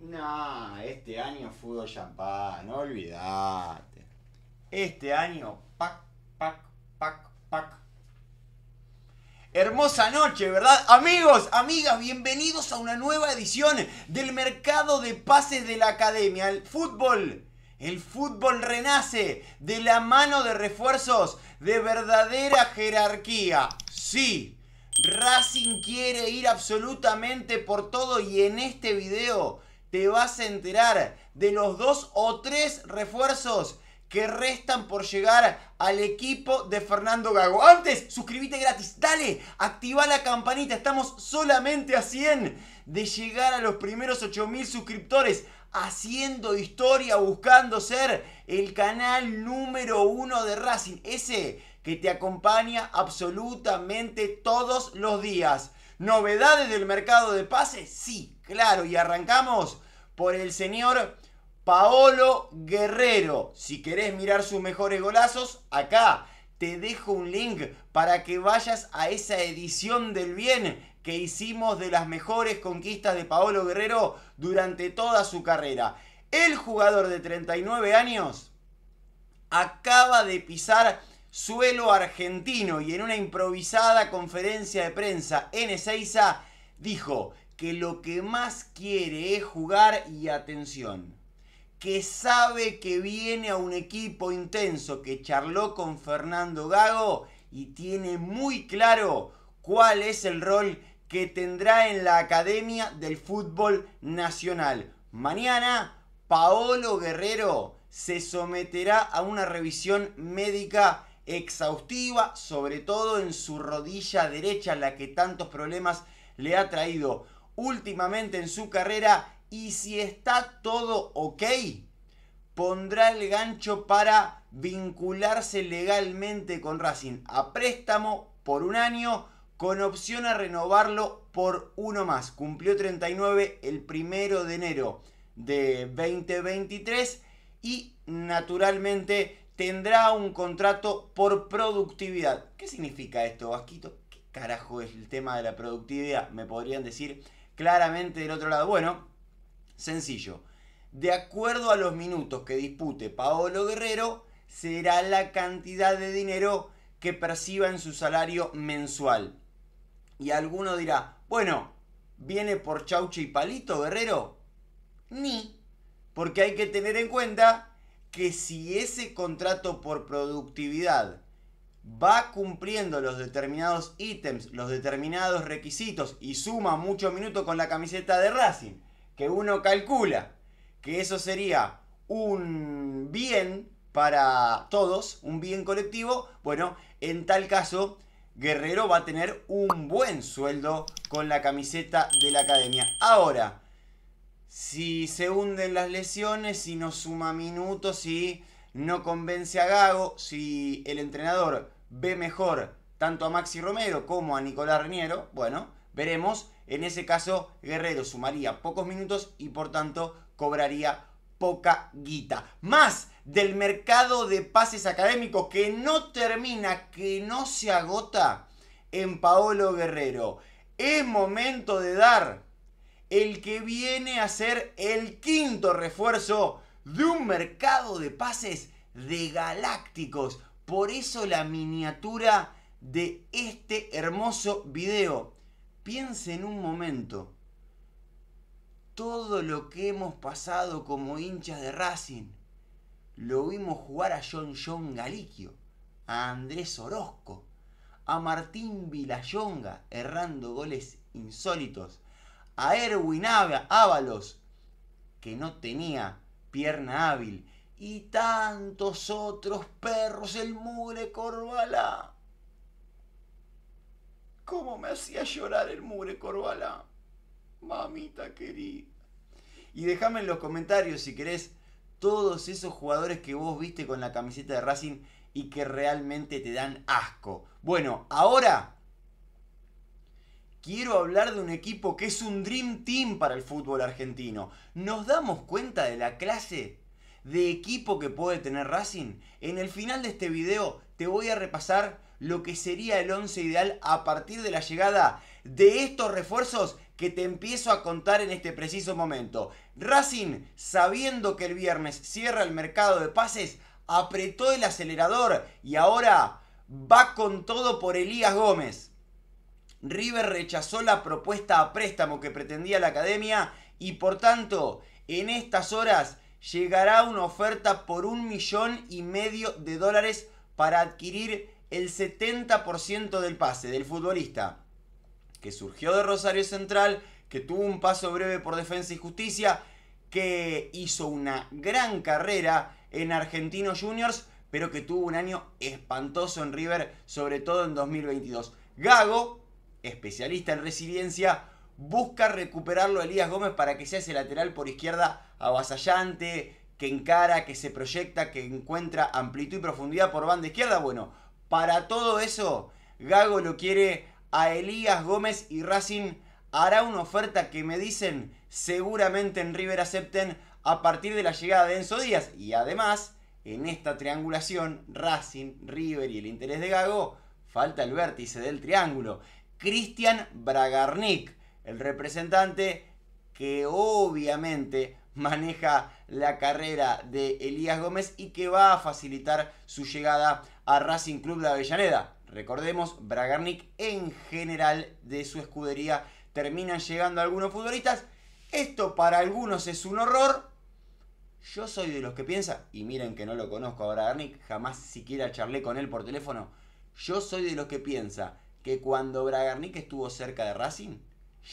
No, este año fútbol champán, no olvidate. Este año, pac, pac, pac, pac. Hermosa noche, ¿verdad? Amigos, amigas, bienvenidos a una nueva edición del mercado de pases de la academia. El fútbol, el fútbol renace de la mano de refuerzos de verdadera jerarquía. Sí, Racing quiere ir absolutamente por todo y en este video te vas a enterar de los dos o tres refuerzos que restan por llegar al equipo de Fernando Gago. Antes, suscríbete gratis, dale, activa la campanita, estamos solamente a 100 de llegar a los primeros 8000 suscriptores, haciendo historia, buscando ser el canal número uno de Racing, ese que te acompaña absolutamente todos los días. Novedades del mercado de pases, sí, claro, y arrancamos por el señor Paolo Guerrero. Si querés mirar sus mejores golazos, acá te dejo un link para que vayas a esa edición del bien que hicimos de las mejores conquistas de Paolo Guerrero durante toda su carrera. El jugador de 39 años acaba de pisar suelo argentino y en una improvisada conferencia de prensa en Ezeiza dijo que lo que más quiere es jugar y atención, que sabe que viene a un equipo intenso que charló con Fernando Gago y tiene muy claro cuál es el rol que tendrá en la Academia del Fútbol Nacional. Mañana, Paolo Guerrero se someterá a una revisión médica exhaustiva, sobre todo en su rodilla derecha, la que tantos problemas le ha traído últimamente en su carrera. Y si está todo ok, pondrá el gancho para vincularse legalmente con Racing a préstamo por un año con opción a renovarlo por uno más. Cumplió 39 el primero de enero de 2023 y naturalmente tendrá un contrato por productividad. ¿Qué significa esto, Vasquito? ¿Qué carajo es el tema de la productividad? Me podrían decir claramente del otro lado. Bueno, sencillo. De acuerdo a los minutos que dispute Paolo Guerrero, será la cantidad de dinero que perciba en su salario mensual. Y alguno dirá, bueno, ¿viene por chauche y palito Guerrero? Ni, porque hay que tener en cuenta que si ese contrato por productividad va cumpliendo los determinados ítems, los determinados requisitos y suma muchos minutos con la camiseta de Racing, que uno calcula que eso sería un bien para todos, un bien colectivo, bueno, en tal caso Guerrero va a tener un buen sueldo con la camiseta de la academia. Ahora, si se hunden las lesiones, si no suma minutos, si no convence a Gago, si el entrenador ve mejor tanto a Maxi Romero como a Nicolás Reniero, bueno, veremos. En ese caso, Guerrero sumaría pocos minutos y por tanto cobraría poca guita. Más del mercado de pases académicos que no termina, que no se agota en Paolo Guerrero. Es momento de dar el que viene a ser el quinto refuerzo de un mercado de pases de galácticos. Por eso la miniatura de este hermoso video. Piense en un momento. Todo lo que hemos pasado como hinchas de Racing. Lo vimos jugar a John John Galiquio, a Andrés Orozco, a Martín Vilayonga errando goles insólitos a Erwin Ábalos, que no tenía pierna hábil, y tantos otros perros, el mugre corbala ¿Cómo me hacía llorar el Mure corbala Mamita querida. Y déjame en los comentarios si querés todos esos jugadores que vos viste con la camiseta de Racing y que realmente te dan asco. Bueno, ahora Quiero hablar de un equipo que es un Dream Team para el fútbol argentino. ¿Nos damos cuenta de la clase de equipo que puede tener Racing? En el final de este video te voy a repasar lo que sería el 11 ideal a partir de la llegada de estos refuerzos que te empiezo a contar en este preciso momento. Racing, sabiendo que el viernes cierra el mercado de pases, apretó el acelerador y ahora va con todo por Elías Gómez. River rechazó la propuesta a préstamo que pretendía la academia y por tanto, en estas horas llegará una oferta por un millón y medio de dólares para adquirir el 70% del pase del futbolista, que surgió de Rosario Central, que tuvo un paso breve por Defensa y Justicia, que hizo una gran carrera en Argentinos Juniors, pero que tuvo un año espantoso en River, sobre todo en 2022. Gago, especialista en resiliencia, busca recuperarlo Elías Gómez para que sea ese lateral por izquierda avasallante, que encara, que se proyecta, que encuentra amplitud y profundidad por banda izquierda. Bueno, para todo eso, Gago lo quiere a Elías Gómez y Racing hará una oferta que me dicen seguramente en River acepten a partir de la llegada de Enzo Díaz. Y además, en esta triangulación, Racing, River y el interés de Gago, falta el vértice del triángulo. Cristian Bragarnik, el representante que obviamente maneja la carrera de Elías Gómez y que va a facilitar su llegada a Racing Club de Avellaneda. Recordemos, Bragarnik en general de su escudería terminan llegando algunos futbolistas. Esto para algunos es un horror. Yo soy de los que piensa, y miren que no lo conozco a Bragarnik, jamás siquiera charlé con él por teléfono. Yo soy de los que piensa que cuando Bragarnik estuvo cerca de Racing,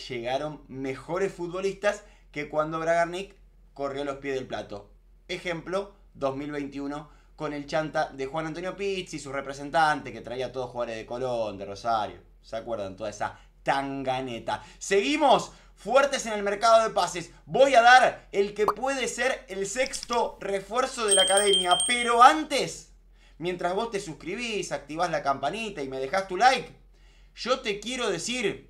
llegaron mejores futbolistas que cuando Bragarnik corrió los pies del plato. Ejemplo, 2021 con el chanta de Juan Antonio Pizzi, su representante, que traía a todos jugadores de Colón, de Rosario. ¿Se acuerdan? Toda esa tanganeta. Seguimos fuertes en el mercado de pases. Voy a dar el que puede ser el sexto refuerzo de la academia. Pero antes, mientras vos te suscribís, activás la campanita y me dejás tu like, yo te quiero decir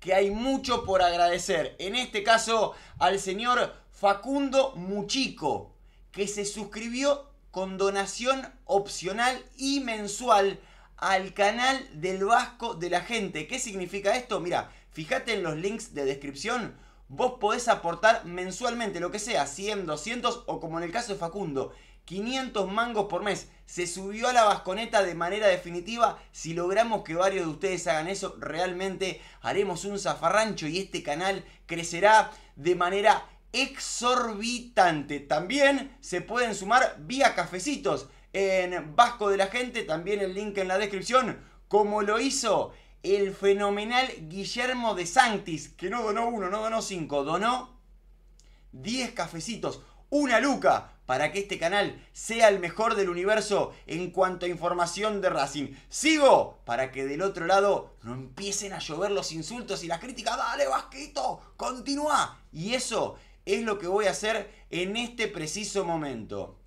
que hay mucho por agradecer. En este caso al señor Facundo Muchico, que se suscribió con donación opcional y mensual al canal del Vasco de la Gente. ¿Qué significa esto? Mira, fíjate en los links de descripción. Vos podés aportar mensualmente lo que sea, 100, 200 o como en el caso de Facundo, 500 mangos por mes se subió a la basconeta de manera definitiva. Si logramos que varios de ustedes hagan eso, realmente haremos un zafarrancho y este canal crecerá de manera exorbitante. También se pueden sumar vía cafecitos en Vasco de la Gente, también el link en la descripción, como lo hizo el fenomenal Guillermo de Sanctis, que no donó uno, no donó cinco, donó 10 cafecitos una luca para que este canal sea el mejor del universo en cuanto a información de Racing. Sigo para que del otro lado no empiecen a llover los insultos y las críticas. Dale, Vasquito, continúa. Y eso es lo que voy a hacer en este preciso momento.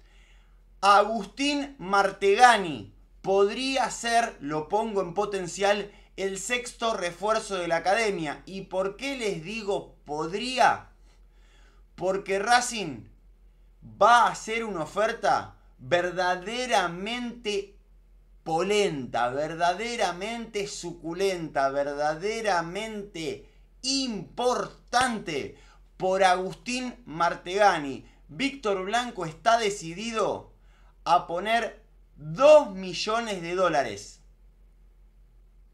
Agustín Martegani podría ser, lo pongo en potencial, el sexto refuerzo de la academia. ¿Y por qué les digo podría? Porque Racing va a ser una oferta verdaderamente polenta, verdaderamente suculenta, verdaderamente importante por Agustín Martegani. Víctor Blanco está decidido a poner 2 millones de dólares.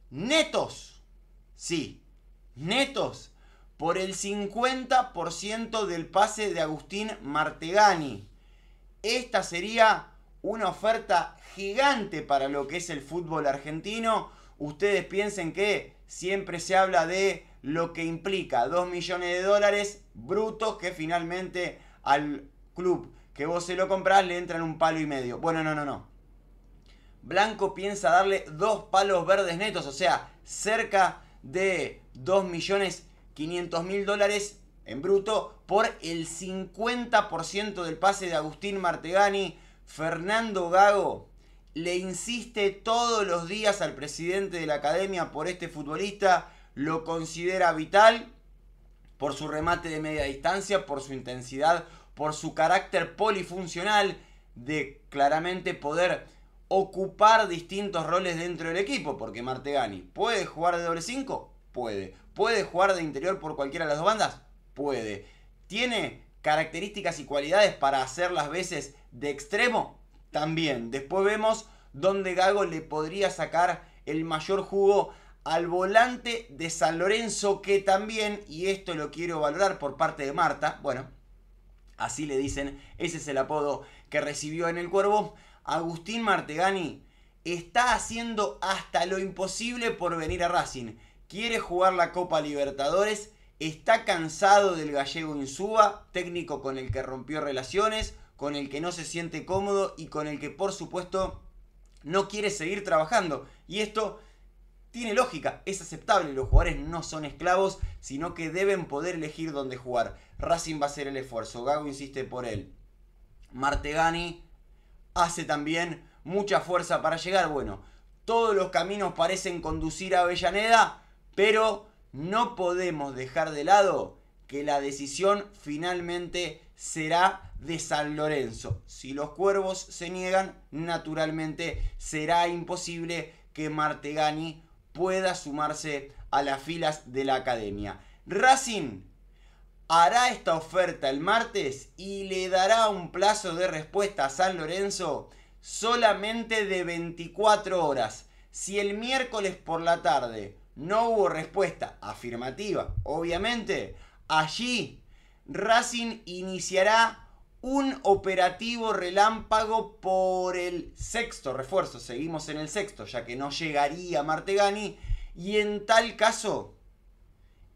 Netos. Sí, netos por el 50% del pase de Agustín Martegani. Esta sería una oferta gigante para lo que es el fútbol argentino. Ustedes piensen que siempre se habla de lo que implica 2 millones de dólares brutos que finalmente al club que vos se lo comprás le entran un palo y medio. Bueno, no, no, no. Blanco piensa darle dos palos verdes netos, o sea, cerca de 2 millones 500 mil dólares en bruto por el 50% del pase de Agustín Martegani. Fernando Gago le insiste todos los días al presidente de la academia por este futbolista, lo considera vital por su remate de media distancia, por su intensidad, por su carácter polifuncional de claramente poder ocupar distintos roles dentro del equipo, porque Martegani puede jugar de doble 5, puede. ¿Puede jugar de interior por cualquiera de las dos bandas? Puede. ¿Tiene características y cualidades para hacer las veces de extremo? También. Después vemos dónde Gago le podría sacar el mayor jugo al volante de San Lorenzo, que también, y esto lo quiero valorar por parte de Marta, bueno, así le dicen, ese es el apodo que recibió en el cuervo, Agustín Martegani está haciendo hasta lo imposible por venir a Racing quiere jugar la Copa Libertadores, está cansado del gallego Insúa, técnico con el que rompió relaciones, con el que no se siente cómodo y con el que por supuesto no quiere seguir trabajando. Y esto tiene lógica, es aceptable, los jugadores no son esclavos, sino que deben poder elegir dónde jugar. Racing va a hacer el esfuerzo, Gago insiste por él. Martegani hace también mucha fuerza para llegar. Bueno, todos los caminos parecen conducir a Avellaneda pero no podemos dejar de lado que la decisión finalmente será de San Lorenzo. Si los cuervos se niegan, naturalmente será imposible que Martegani pueda sumarse a las filas de la academia. Racing hará esta oferta el martes y le dará un plazo de respuesta a San Lorenzo solamente de 24 horas. Si el miércoles por la tarde no hubo respuesta afirmativa, obviamente, allí Racing iniciará un operativo relámpago por el sexto refuerzo. Seguimos en el sexto, ya que no llegaría Martegani. Y en tal caso,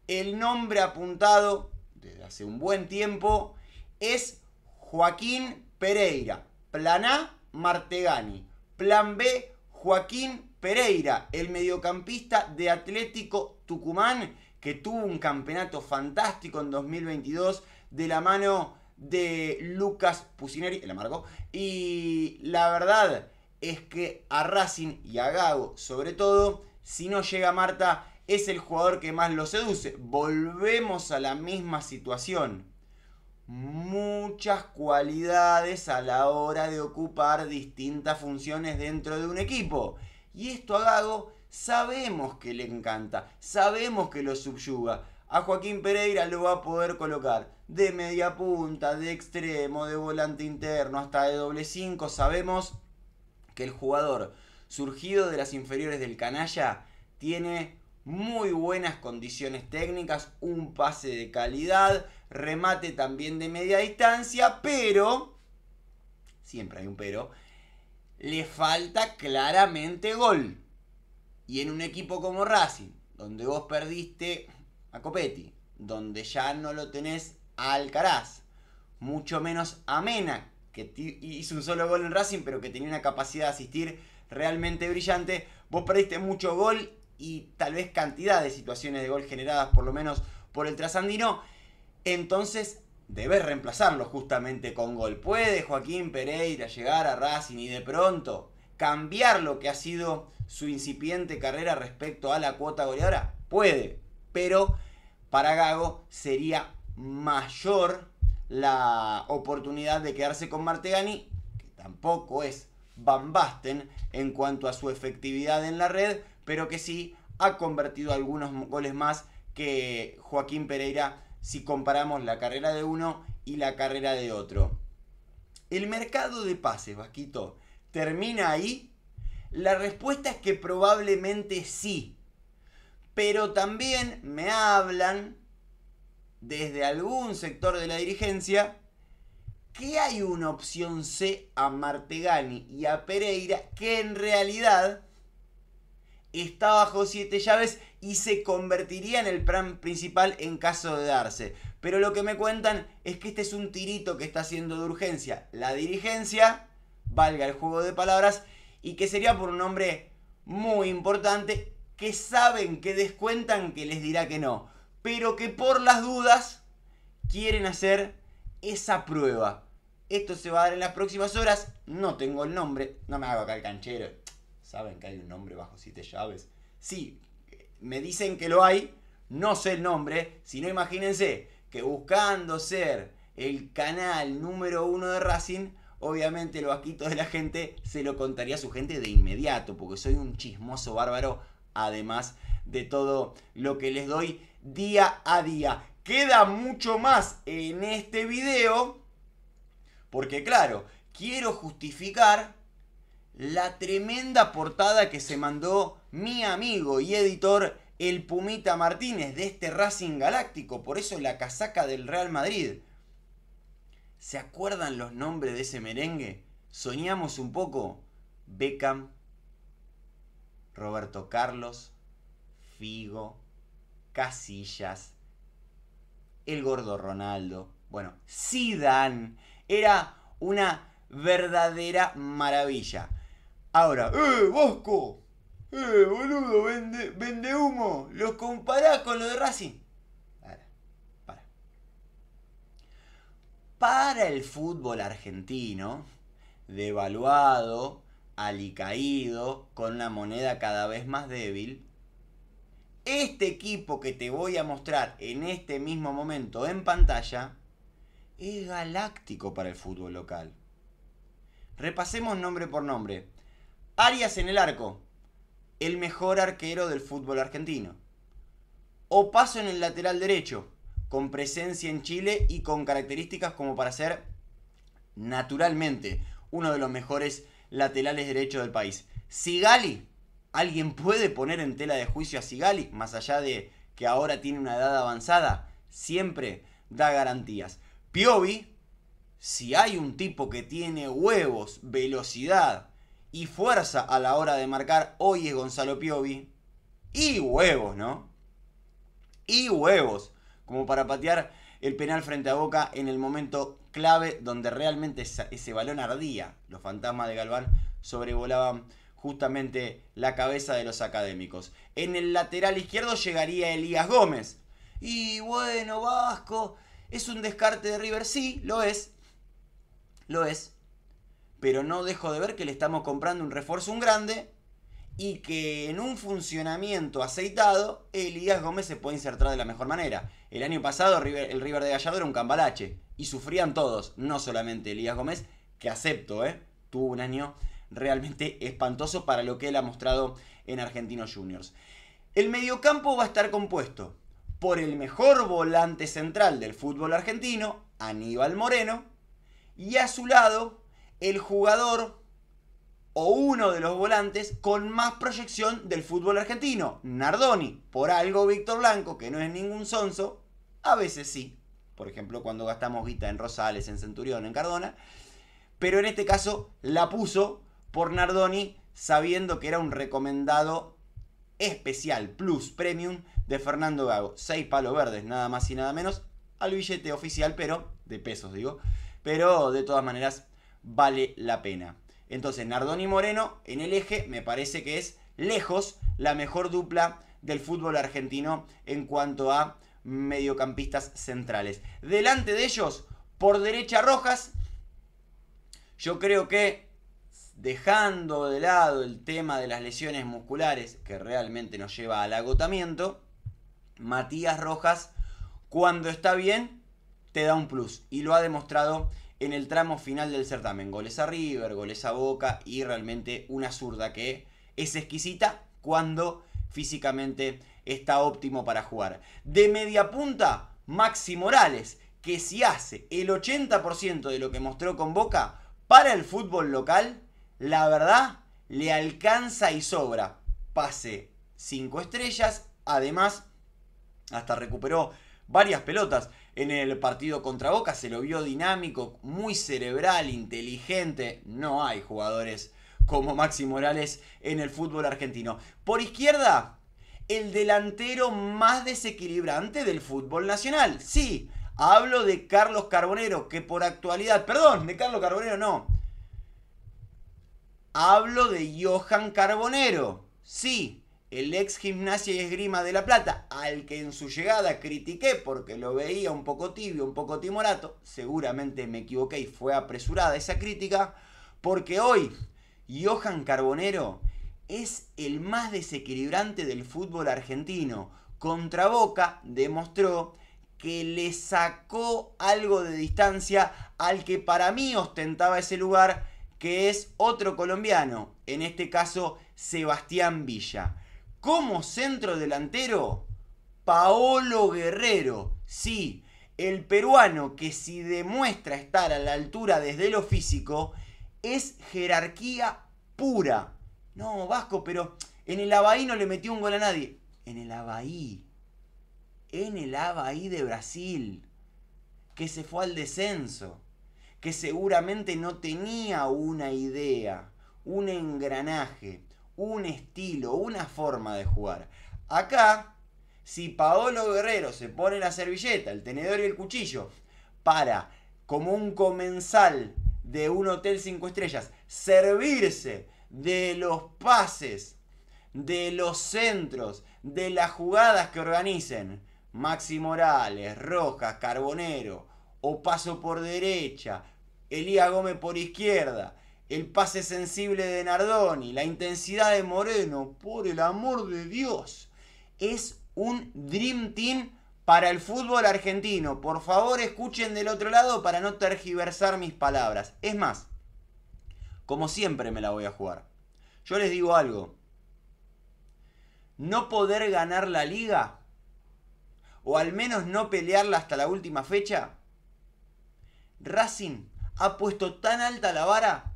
el nombre apuntado desde hace un buen tiempo es Joaquín Pereira. Plan A, Martegani. Plan B, Joaquín Pereira, el mediocampista de Atlético Tucumán, que tuvo un campeonato fantástico en 2022 de la mano de Lucas Pusineri, el amargo. Y la verdad es que a Racing y a Gago, sobre todo, si no llega Marta, es el jugador que más lo seduce. Volvemos a la misma situación. Muchas cualidades a la hora de ocupar distintas funciones dentro de un equipo. Y esto a Gago sabemos que le encanta, sabemos que lo subyuga. A Joaquín Pereira lo va a poder colocar de media punta, de extremo, de volante interno, hasta de doble 5. Sabemos que el jugador surgido de las inferiores del canalla tiene muy buenas condiciones técnicas, un pase de calidad, remate también de media distancia, pero, siempre hay un pero, le falta claramente gol. Y en un equipo como Racing, donde vos perdiste a Copetti, donde ya no lo tenés a Alcaraz, mucho menos a Mena, que hizo un solo gol en Racing, pero que tenía una capacidad de asistir realmente brillante, vos perdiste mucho gol y tal vez cantidad de situaciones de gol generadas por lo menos por el trasandino, entonces debes reemplazarlo justamente con gol. ¿Puede Joaquín Pereira llegar a Racing y de pronto cambiar lo que ha sido su incipiente carrera respecto a la cuota goleadora? Puede, pero para Gago sería mayor la oportunidad de quedarse con Martegani, que tampoco es Van Basten en cuanto a su efectividad en la red, pero que sí ha convertido algunos goles más que Joaquín Pereira si comparamos la carrera de uno y la carrera de otro. El mercado de pases, Vasquito, ¿termina ahí? La respuesta es que probablemente sí. Pero también me hablan desde algún sector de la dirigencia que hay una opción C a Martegani y a Pereira que en realidad está bajo siete llaves y se convertiría en el plan principal en caso de darse. Pero lo que me cuentan es que este es un tirito que está haciendo de urgencia la dirigencia, valga el juego de palabras, y que sería por un hombre muy importante que saben que descuentan que les dirá que no, pero que por las dudas quieren hacer esa prueba. Esto se va a dar en las próximas horas, no tengo el nombre, no me hago acá el canchero. Saben que hay un nombre bajo siete llaves. Sí, me dicen que lo hay, no sé el nombre, sino imagínense que buscando ser el canal número uno de Racing, obviamente lo vasquito de la gente se lo contaría a su gente de inmediato, porque soy un chismoso bárbaro, además de todo lo que les doy día a día. Queda mucho más en este video, porque claro, quiero justificar la tremenda portada que se mandó mi amigo y editor el Pumita Martínez de este Racing Galáctico, por eso la casaca del Real Madrid. ¿Se acuerdan los nombres de ese merengue? Soñamos un poco. Beckham, Roberto Carlos, Figo, Casillas, el gordo Ronaldo, bueno, Zidane. Era una verdadera maravilla. Ahora, ¡eh, Bosco! Eh, boludo, vende, humo. Los comparás con lo de Racing. Para, Para el fútbol argentino, devaluado, alicaído, con la moneda cada vez más débil, este equipo que te voy a mostrar en este mismo momento en pantalla es galáctico para el fútbol local. Repasemos nombre por nombre. Arias en el arco, el mejor arquero del fútbol argentino. O paso en el lateral derecho, con presencia en Chile y con características como para ser naturalmente uno de los mejores laterales derechos del país. Sigali, ¿alguien puede poner en tela de juicio a Sigali? Más allá de que ahora tiene una edad avanzada, siempre da garantías. Piovi, si hay un tipo que tiene huevos, velocidad, y fuerza a la hora de marcar hoy es Gonzalo Piovi. Y huevos, ¿no? Y huevos. Como para patear el penal frente a Boca en el momento clave donde realmente ese balón ardía. Los fantasmas de Galván sobrevolaban justamente la cabeza de los académicos. En el lateral izquierdo llegaría Elías Gómez. Y bueno, Vasco, es un descarte de River, sí, lo es. Lo es pero no dejo de ver que le estamos comprando un refuerzo un grande y que en un funcionamiento aceitado Elías Gómez se puede insertar de la mejor manera. El año pasado el River de Gallardo era un cambalache y sufrían todos, no solamente Elías Gómez, que acepto, ¿eh? tuvo un año realmente espantoso para lo que él ha mostrado en Argentinos Juniors. El mediocampo va a estar compuesto por el mejor volante central del fútbol argentino, Aníbal Moreno, y a su lado el jugador o uno de los volantes con más proyección del fútbol argentino, Nardoni. Por algo Víctor Blanco, que no es ningún sonso, a veces sí. Por ejemplo, cuando gastamos guita en Rosales, en Centurión, en Cardona. Pero en este caso la puso por Nardoni sabiendo que era un recomendado especial, plus, premium de Fernando Gago. Seis palos verdes, nada más y nada menos, al billete oficial, pero de pesos digo. Pero de todas maneras vale la pena. Entonces, Nardoni Moreno en el eje me parece que es lejos la mejor dupla del fútbol argentino en cuanto a mediocampistas centrales. Delante de ellos, por derecha Rojas, yo creo que dejando de lado el tema de las lesiones musculares, que realmente nos lleva al agotamiento, Matías Rojas, cuando está bien, te da un plus. Y lo ha demostrado en el tramo final del certamen. Goles a River, goles a Boca y realmente una zurda que es exquisita cuando físicamente está óptimo para jugar. De media punta, Maxi Morales, que si hace el 80% de lo que mostró con Boca para el fútbol local, la verdad le alcanza y sobra. Pase 5 estrellas, además hasta recuperó varias pelotas en el partido contra Boca, se lo vio dinámico, muy cerebral, inteligente. No hay jugadores como Maxi Morales en el fútbol argentino. Por izquierda, el delantero más desequilibrante del fútbol nacional. Sí, hablo de Carlos Carbonero, que por actualidad, perdón, de Carlos Carbonero no. Hablo de Johan Carbonero. Sí, el ex gimnasia y esgrima de La Plata, al que en su llegada critiqué porque lo veía un poco tibio, un poco timorato, seguramente me equivoqué y fue apresurada esa crítica, porque hoy Johan Carbonero es el más desequilibrante del fútbol argentino. Contra Boca demostró que le sacó algo de distancia al que para mí ostentaba ese lugar, que es otro colombiano, en este caso Sebastián Villa como centro delantero, Paolo Guerrero. Sí, el peruano que si demuestra estar a la altura desde lo físico, es jerarquía pura. No, Vasco, pero en el Abaí no le metió un gol a nadie. En el Abaí. En el Abaí de Brasil. Que se fue al descenso. Que seguramente no tenía una idea, un engranaje un estilo, una forma de jugar. Acá, si Paolo Guerrero se pone la servilleta, el tenedor y el cuchillo para, como un comensal de un hotel cinco estrellas, servirse de los pases, de los centros, de las jugadas que organicen Maxi Morales, Rojas, Carbonero, o paso por derecha, Elías Gómez por izquierda, el pase sensible de Nardoni, la intensidad de Moreno, por el amor de Dios, es un Dream Team para el fútbol argentino. Por favor, escuchen del otro lado para no tergiversar mis palabras. Es más, como siempre me la voy a jugar. Yo les digo algo. No poder ganar la liga, o al menos no pelearla hasta la última fecha, Racing ha puesto tan alta la vara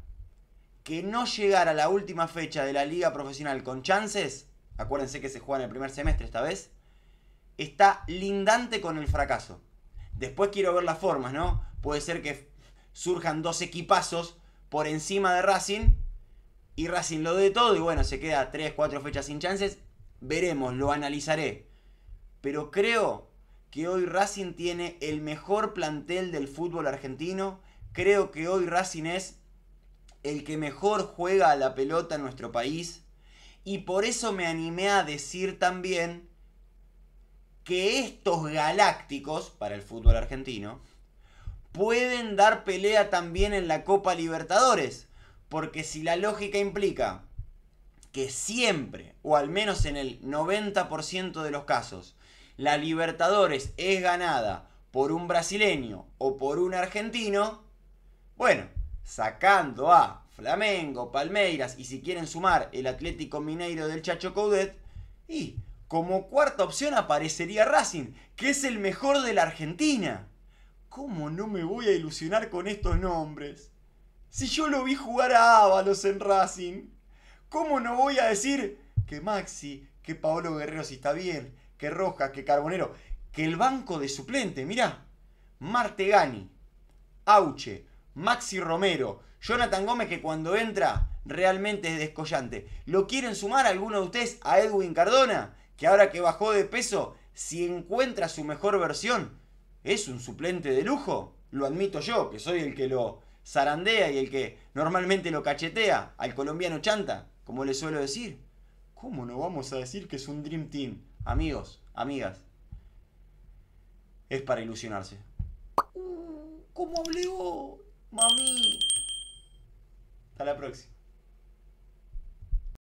que no llegara a la última fecha de la liga profesional con chances, acuérdense que se juega en el primer semestre esta vez, está lindante con el fracaso. Después quiero ver las formas, ¿no? Puede ser que surjan dos equipazos por encima de Racing y Racing lo dé todo y bueno, se queda 3, 4 fechas sin chances. Veremos, lo analizaré. Pero creo que hoy Racing tiene el mejor plantel del fútbol argentino. Creo que hoy Racing es el que mejor juega a la pelota en nuestro país. Y por eso me animé a decir también que estos galácticos, para el fútbol argentino, pueden dar pelea también en la Copa Libertadores. Porque si la lógica implica que siempre, o al menos en el 90% de los casos, la Libertadores es ganada por un brasileño o por un argentino, bueno, sacando a Flamengo, Palmeiras y si quieren sumar el Atlético Mineiro del Chacho Coudet. Y como cuarta opción aparecería Racing, que es el mejor de la Argentina. ¿Cómo no me voy a ilusionar con estos nombres? Si yo lo vi jugar a Ábalos en Racing, ¿cómo no voy a decir que Maxi, que Paolo Guerrero si está bien, que Rojas, que Carbonero, que el banco de suplente, mira, Martegani, Auche, Maxi Romero, Jonathan Gómez, que cuando entra realmente es descollante. ¿Lo quieren sumar alguno de ustedes a Edwin Cardona? Que ahora que bajó de peso, si encuentra su mejor versión, es un suplente de lujo. Lo admito yo, que soy el que lo zarandea y el que normalmente lo cachetea al colombiano chanta, como le suelo decir. ¿Cómo no vamos a decir que es un Dream Team? Amigos, amigas, es para ilusionarse. Uh, ¿Cómo hablé Mami. Hasta la próxima.